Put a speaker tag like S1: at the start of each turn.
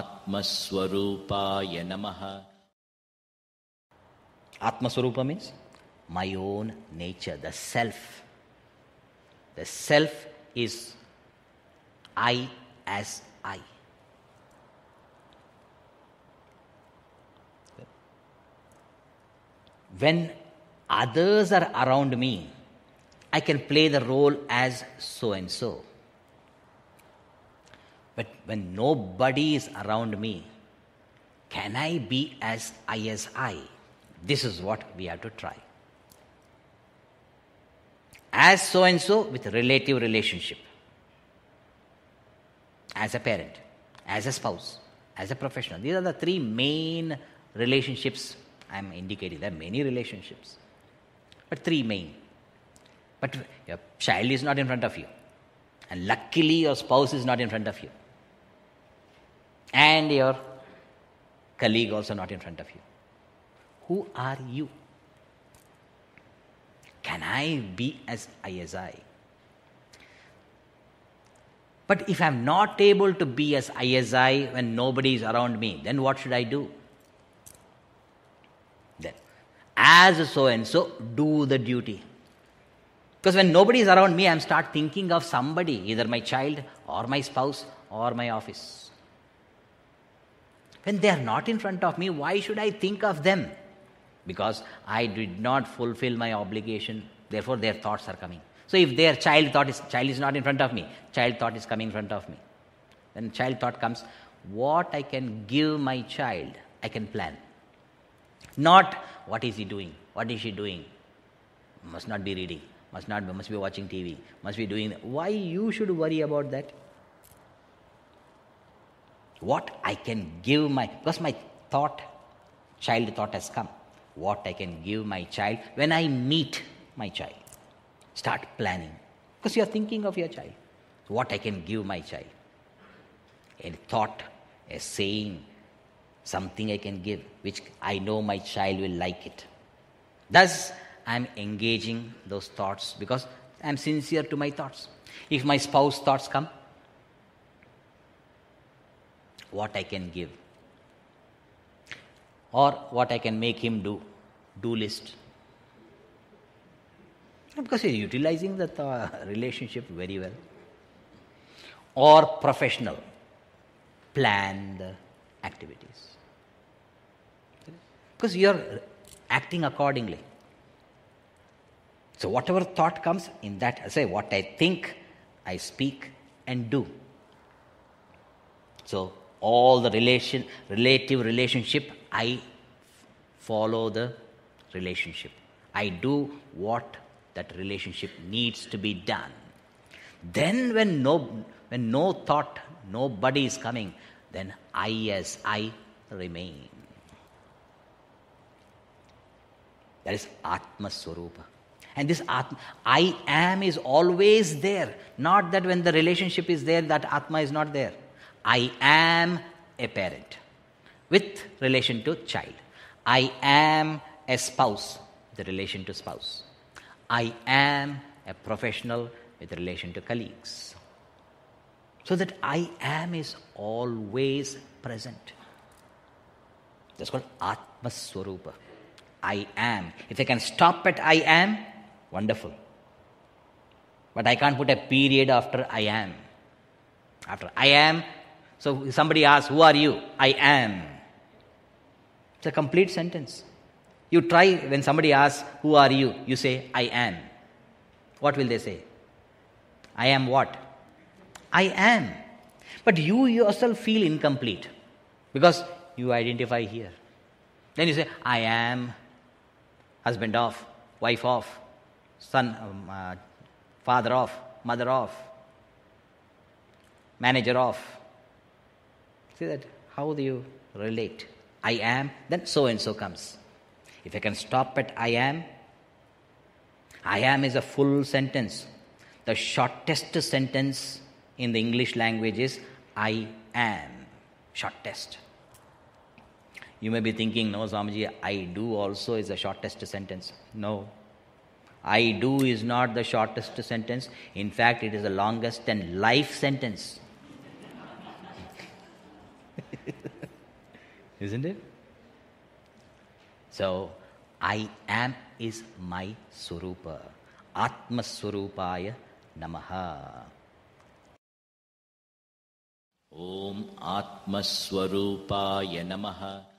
S1: Atmaswarupaya Namaha. Atmaswarupa means my own nature, the self. The self is I as I. When others are around me, I can play the role as so and so. But when nobody is around me, can I be as I as I? This is what we have to try. As so and so with relative relationship. As a parent, as a spouse, as a professional. These are the three main relationships I'm indicating. There are many relationships, but three main. But your child is not in front of you. And luckily, your spouse is not in front of you and your colleague also not in front of you. Who are you? Can I be as I as I? But if I'm not able to be as I as I when nobody is around me, then what should I do? Then, as so and so, do the duty. Because when nobody is around me, I'm start thinking of somebody, either my child or my spouse or my office. When they are not in front of me, why should I think of them? Because I did not fulfill my obligation, therefore their thoughts are coming. So if their child thought is child is not in front of me, child thought is coming in front of me. Then child thought comes, what I can give my child, I can plan. Not what is he doing, what is she doing? Must not be reading, must not must be watching TV, must be doing why you should worry about that? what I can give my, because my thought, child thought has come, what I can give my child when I meet my child. Start planning, because you are thinking of your child. What I can give my child. A thought, a saying, something I can give, which I know my child will like it. Thus, I'm engaging those thoughts because I'm sincere to my thoughts. If my spouse thoughts come, what I can give or what I can make him do, do list. Because he's utilizing that uh, relationship very well. Or professional, planned activities. Because you're acting accordingly. So, whatever thought comes in that, I say what I think, I speak and do. So, all the relation, relative relationship, I follow the relationship. I do what that relationship needs to be done. Then, when no, when no thought, nobody is coming, then I as I remain. That is Atma Swarupa. And this Atma, I am is always there. Not that when the relationship is there, that Atma is not there. I am a parent with relation to child. I am a spouse, the relation to spouse. I am a professional with relation to colleagues. So that I am is always present. That's called Atma I am. If I can stop at I am, wonderful. But I can't put a period after I am. After I am, so somebody asks, Who are you? I am. It's a complete sentence. You try, when somebody asks, Who are you? you say, I am. What will they say? I am what? I am. But you yourself feel incomplete because you identify here. Then you say, I am husband of, wife of, son, um, uh, father of, mother of, manager of, See that? How do you relate? I am, then so and so comes. If I can stop at I am, I am is a full sentence. The shortest sentence in the English language is I am. Shortest. You may be thinking, no, Swamiji, I do also is the shortest sentence. No. I do is not the shortest sentence. In fact, it is the longest and life sentence. Isn't it? So, I am is my Surupa. Atma Surupaya Namaha. Om Atma Swarupaya Namaha.